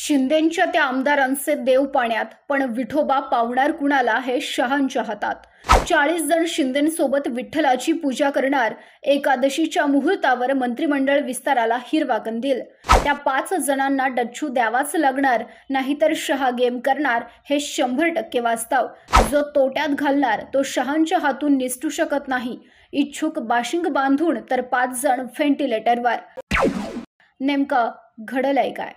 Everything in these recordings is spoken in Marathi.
शिंदेंच्या त्या आमदारांचे देव पाण्यात पण विठोबा पावणार कुणाला हे शहांच्या हातात चाळीस जण शिंदेसोबत विठ्ठलाची पूजा करणार एकादशीच्या मुहूर्तावर मंत्रिमंडळ विस्ताराला हिरवा कंदील त्या पाच जणांना डच्छू द्यावाच लागणार नाहीतर शहा गेम करणार हे शंभर टक्के वास्तव जो तोट्यात घालणार तो शहांच्या हातून निसटू शकत नाही इच्छुक बाशिंग बांधून तर पाच जण व्हेंटिलेटरवर नेमकं घडलंय काय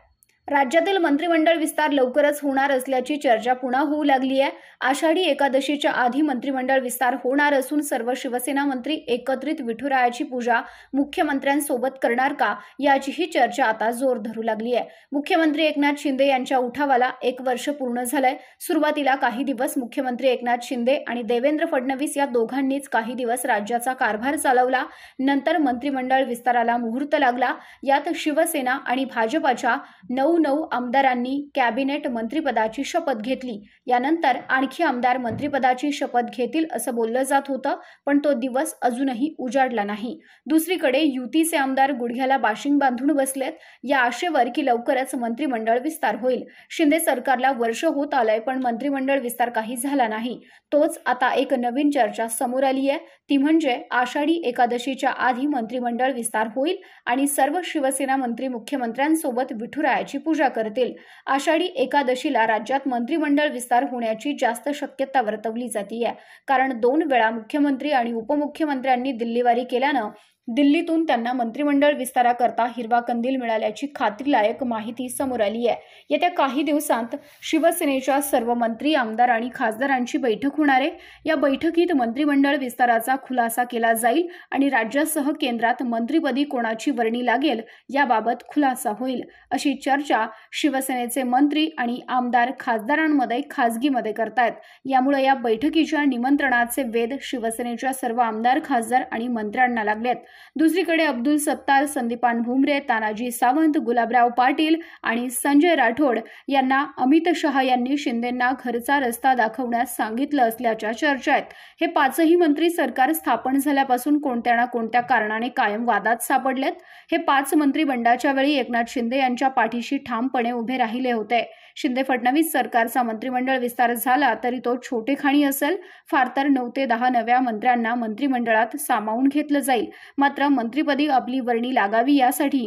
राज्यातील मंत्रिमंडळ विस्तार लवकरच होणार असल्याची चर्चा पुन्हा होऊ लागली आहे आषाढी एकादशीच्या आधी मंत्रिमंडळ विस्तार होणार असून सर्व शिवसेना मंत्री एकत्रित विठुरायाची पूजा मुख्यमंत्र्यांसोबत करणार का याचीही चर्चा आता जोर धरू लागली आहे मुख्यमंत्री एकनाथ शिंदे यांच्या उठावाला एक वर्ष पूर्ण झालंय सुरुवातीला काही दिवस मुख्यमंत्री एकनाथ शिंदे आणि देवेंद्र फडणवीस या दोघांनीच काही दिवस राज्याचा कारभार चालवला नंतर मंत्रिमंडळ विस्ताराला मुहूर्त लागला यात शिवसेना आणि भाजपाच्या नऊ नऊ आमदारांनी कॅबिनेट मंत्रिपदाची शपथ घेतली यानंतर आणखी आमदार मंत्रिपदाची शपथ घेतील असं बोललं जात होतं पण तो दिवस अजूनही उजाडला नाही दुसरीकडे युतीचे आमदार गुडघ्याला बाशिंग बांधून बसलेत या आशेवर की लवकरच मंत्रिमंडळ विस्तार होईल शिंदे सरकारला वर्ष होत आलंय पण मंत्रिमंडळ विस्तार काही झाला नाही तोच आता एक नवीन चर्चा समोर आली आहे ती म्हणजे आषाढी एकादशीच्या आधी मंत्रिमंडळ विस्तार होईल आणि सर्व शिवसेना मंत्री मुख्यमंत्र्यांसोबत विठुरायाची पूजा करतील आषाढी एकादशीला राज्यात मंत्रिमंडळ विस्तार होण्याची जास्त शक्यता वर्तवली जाते कारण दोन वेळा मुख्यमंत्री आणि उपमुख्यमंत्र्यांनी दिल्लीवारी केल्यानं दिल्लीतून त्यांना मंत्रिमंडळ विस्ताराकरता हिरवा कंदील मिळाल्याची खात्रीलायक माहिती समोर आली आहे येत्या काही दिवसांत शिवसेनेच्या सर्व मंत्री आमदार आणि खासदारांची बैठक होणार आहे या बैठकीत मंत्रिमंडळ विस्ताराचा खुलासा केला जाईल आणि राज्यासह केंद्रात मंत्रिपदी कोणाची वर्णी लागेल याबाबत खुलासा होईल अशी चर्चा शिवसेनेचे मंत्री आणि आमदार खासदारांमध्ये खासगीमध्ये करतायत यामुळे या बैठकीच्या निमंत्रणाचे वेध शिवसेनेच्या सर्व आमदार खासदार आणि मंत्र्यांना लागलेत दुसरीकडे अब्दुल सत्तार संदीपान भुमरे तानाजी सावंत गुलाबराव पाटील आणि संजय राठोड यांना अमित शहा यांनी शिंदेंना घरचा रस्ता दाखवण्यास सांगितलं असल्याच्या चर्चा आहेत हे पाचही मंत्री सरकार स्थापन झाल्यापासून कोणत्या ना कोणत्या कारणाने कायम वादात सापडलेत हे पाच मंत्री बंडाच्या वेळी एकनाथ शिंदे यांच्या पाठीशी ठामपणे उभे राहिले होते शिंदे फडणवीस सरकारचा मंत्रिमंडळ विस्तार झाला तरी तो छोटेखाणी असेल फार तर नऊ ते दहा नव्या मंत्र्यांना मंत्रिमंडळात सामावून घेतलं जाईल मात्र मंत्रीपदी आपली वर्णी लागावी यासाठी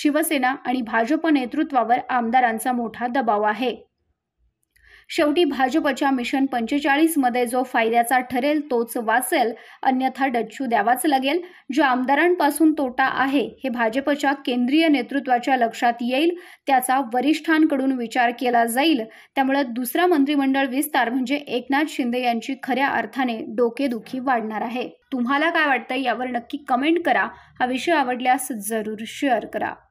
शिवसेना आणि भाजप नेतृत्वावर आमदारांचा मोठा दबाव आहे शेवटी भाजपच्या मिशन पंचेचाळीसमध्ये जो फायद्याचा ठरेल तोच वाचेल अन्यथा डच्चू द्यावाच लागेल जो आमदारांपासून तोटा आहे हे भाजपच्या केंद्रीय नेतृत्वाच्या लक्षात येईल त्याचा वरिष्ठांकडून विचार केला जाईल त्यामुळे दुसरा मंत्रिमंडळ विस्तार म्हणजे एकनाथ शिंदे यांची खऱ्या अर्थाने डोकेदुखी वाढणार आहे तुम्हाला काय वाटतं यावर नक्की कमेंट करा हा विषय आवडल्यास जरूर शेअर करा